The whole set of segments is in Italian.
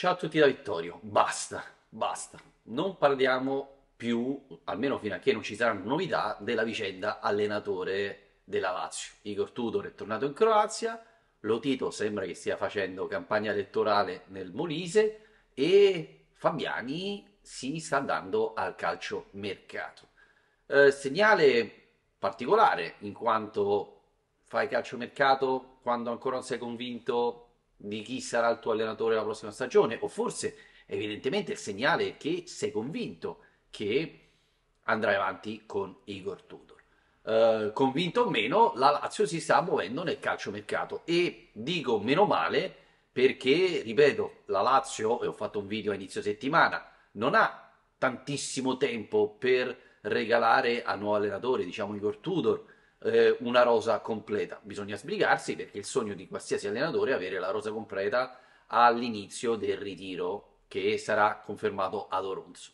Ciao a tutti da Vittorio, basta, basta, non parliamo più, almeno fino a che non ci saranno novità, della vicenda allenatore della Lazio. Igor Tudor è tornato in Croazia, Lotito sembra che stia facendo campagna elettorale nel Molise e Fabiani si sta andando al calcio mercato. Eh, segnale particolare in quanto fai calcio mercato quando ancora non sei convinto di chi sarà il tuo allenatore la prossima stagione, o forse evidentemente il segnale che sei convinto che andrai avanti con Igor Tudor. Uh, convinto o meno, la Lazio si sta muovendo nel calciomercato e dico meno male perché, ripeto, la Lazio, e ho fatto un video a inizio settimana, non ha tantissimo tempo per regalare a nuovo allenatore, diciamo Igor Tudor, eh, una rosa completa. Bisogna sbrigarsi perché il sogno di qualsiasi allenatore è avere la rosa completa all'inizio del ritiro che sarà confermato ad Oronzo.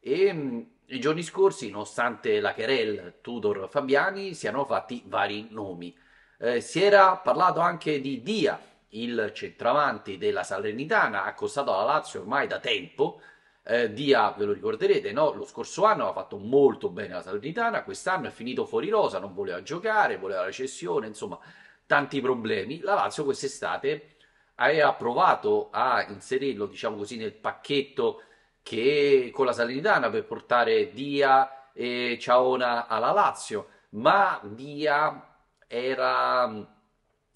E mh, mm, i giorni scorsi, nonostante la querel Tudor Fabiani, si erano fatti vari nomi. Eh, si era parlato anche di Dia, il centravanti della Salernitana, accostato alla Lazio ormai da tempo, eh, Dia, ve lo ricorderete, no? lo scorso anno ha fatto molto bene la Salernitana, quest'anno è finito fuori rosa, non voleva giocare, voleva la recessione, insomma, tanti problemi. La Lazio quest'estate aveva provato a inserirlo, diciamo così, nel pacchetto che con la Salernitana per portare Dia e Ciaona alla Lazio, ma Dia era mm,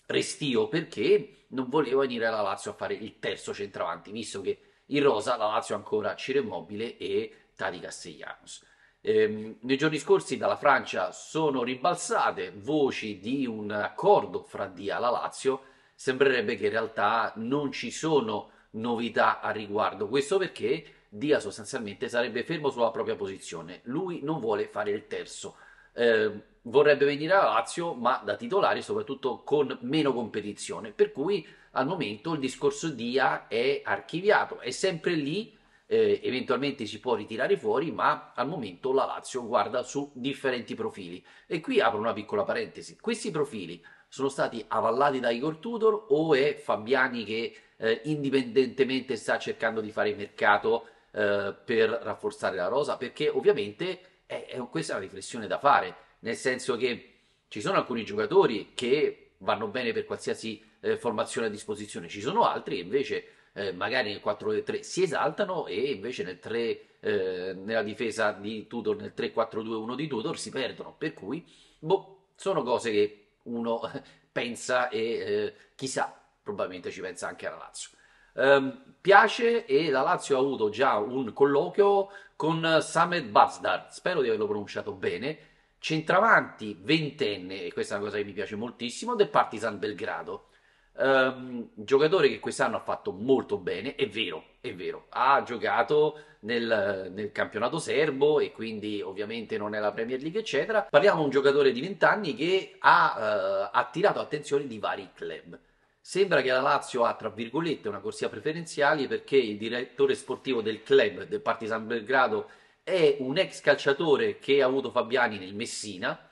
restio perché non voleva venire alla Lazio a fare il terzo centravanti, visto che in rosa la Lazio ancora Ciro Immobile e Tadi Castellanos. Eh, nei giorni scorsi dalla Francia sono ribalzate voci di un accordo fra Dia e la Lazio, sembrerebbe che in realtà non ci sono novità a riguardo, questo perché Dia sostanzialmente sarebbe fermo sulla propria posizione, lui non vuole fare il terzo, eh, vorrebbe venire a Lazio, ma da titolare, soprattutto con meno competizione. Per cui al momento il discorso DIA è archiviato, è sempre lì, eh, eventualmente si può ritirare fuori, ma al momento la Lazio guarda su differenti profili. E qui apro una piccola parentesi. Questi profili sono stati avallati da Igor Tudor o è Fabiani che eh, indipendentemente sta cercando di fare mercato eh, per rafforzare la rosa? Perché ovviamente e, e questa è una riflessione da fare, nel senso che ci sono alcuni giocatori che vanno bene per qualsiasi eh, formazione a disposizione, ci sono altri che invece eh, magari nel 4-3 si esaltano e invece nel 3, eh, nella difesa di Tudor, nel 3-4-2-1 di Tudor si perdono, per cui boh, sono cose che uno pensa e eh, chissà, probabilmente ci pensa anche alla Lazio ehm, piace e la Lazio ha avuto già un colloquio con Samed Bazdar, spero di averlo pronunciato bene, centravanti ventenne, e questa è una cosa che mi piace moltissimo, del Partizan Belgrado. Um, giocatore che quest'anno ha fatto molto bene, è vero, è vero, ha giocato nel, nel, campionato serbo e quindi ovviamente non è la Premier League, eccetera. Parliamo di un giocatore di 20 anni che ha uh, attirato attenzioni di vari club. Sembra che la Lazio ha, tra virgolette, una corsia preferenziale perché il direttore sportivo del club del Partizan Belgrado è un ex calciatore che ha avuto Fabiani nel Messina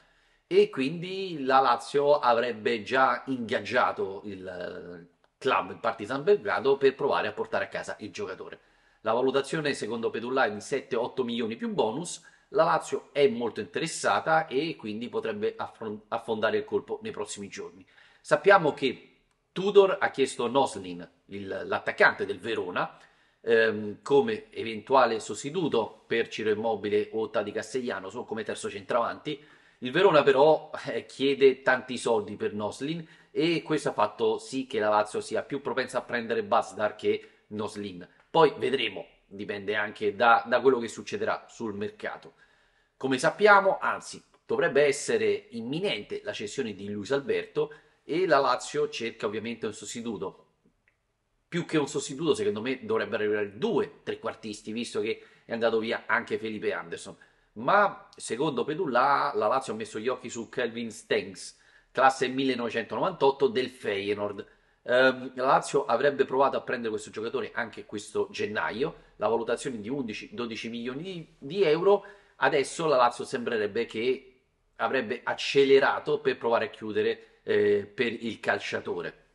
e quindi la Lazio avrebbe già ingaggiato il eh, club, il Partizan Belgrado, per provare a portare a casa il giocatore. La valutazione secondo Pedulla è di 7-8 milioni più bonus, la Lazio è molto interessata e quindi potrebbe affondare il colpo nei prossimi giorni. Sappiamo che Tudor ha chiesto Noslin, il, l'attaccante del Verona, ehm, come eventuale sostituto per Ciro Immobile o Tadi Castellano, so, come terzo centravanti. Il Verona però eh, chiede tanti soldi per Noslin e questo ha fatto sì che la Lazio sia più propensa a prendere Basdar che Noslin. Poi vedremo, dipende anche da, da quello che succederà sul mercato. Come sappiamo, anzi, dovrebbe essere imminente la cessione di Luis Alberto, e la Lazio cerca ovviamente un sostituto. Più che un sostituto, secondo me dovrebbero arrivare due trequartisti, visto che è andato via anche Felipe Anderson. Ma secondo Pedulla, la Lazio ha messo gli occhi su Kelvin Stengs, classe 1998 del Feyenoord. Eh, la Lazio avrebbe provato a prendere questo giocatore anche questo gennaio, la valutazione di 11-12 milioni di, di euro. Adesso la Lazio sembrerebbe che avrebbe accelerato per provare a chiudere eh, per il calciatore.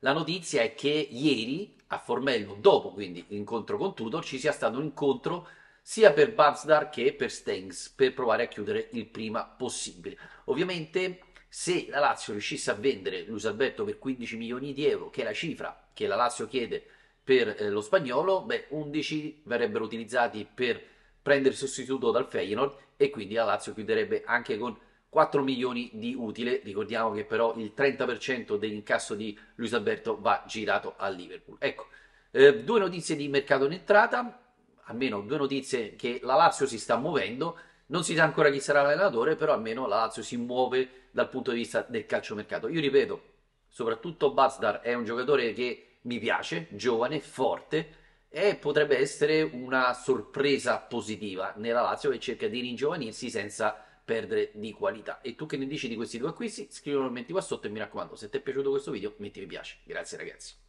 La notizia è che ieri a Formello, dopo quindi l'incontro con Tudor, ci sia stato un incontro sia per Bazdar che per Stengs per provare a chiudere il prima possibile. Ovviamente se la Lazio riuscisse a vendere Luis Alberto per 15 milioni di euro, che è la cifra che la Lazio chiede per eh, lo spagnolo, beh, 11 verrebbero utilizzati per prendere sostituto dal Feyenoord e quindi la Lazio chiuderebbe anche con 4 milioni di utile, ricordiamo che però il 30% dell'incasso di Luis Alberto va girato a Liverpool. Ecco, eh, due notizie di mercato in entrata, almeno due notizie che la Lazio si sta muovendo, non si sa ancora chi sarà l'allenatore, però almeno la Lazio si muove dal punto di vista del calciomercato. Io ripeto, soprattutto Bazdar è un giocatore che mi piace, giovane, forte e potrebbe essere una sorpresa positiva nella Lazio che cerca di ringiovanirsi senza perdere di qualità. E tu che ne dici di questi due acquisti? Scrivimelo nei commenti qua sotto e mi raccomando, se ti è piaciuto questo video, metti mi piace. Grazie ragazzi.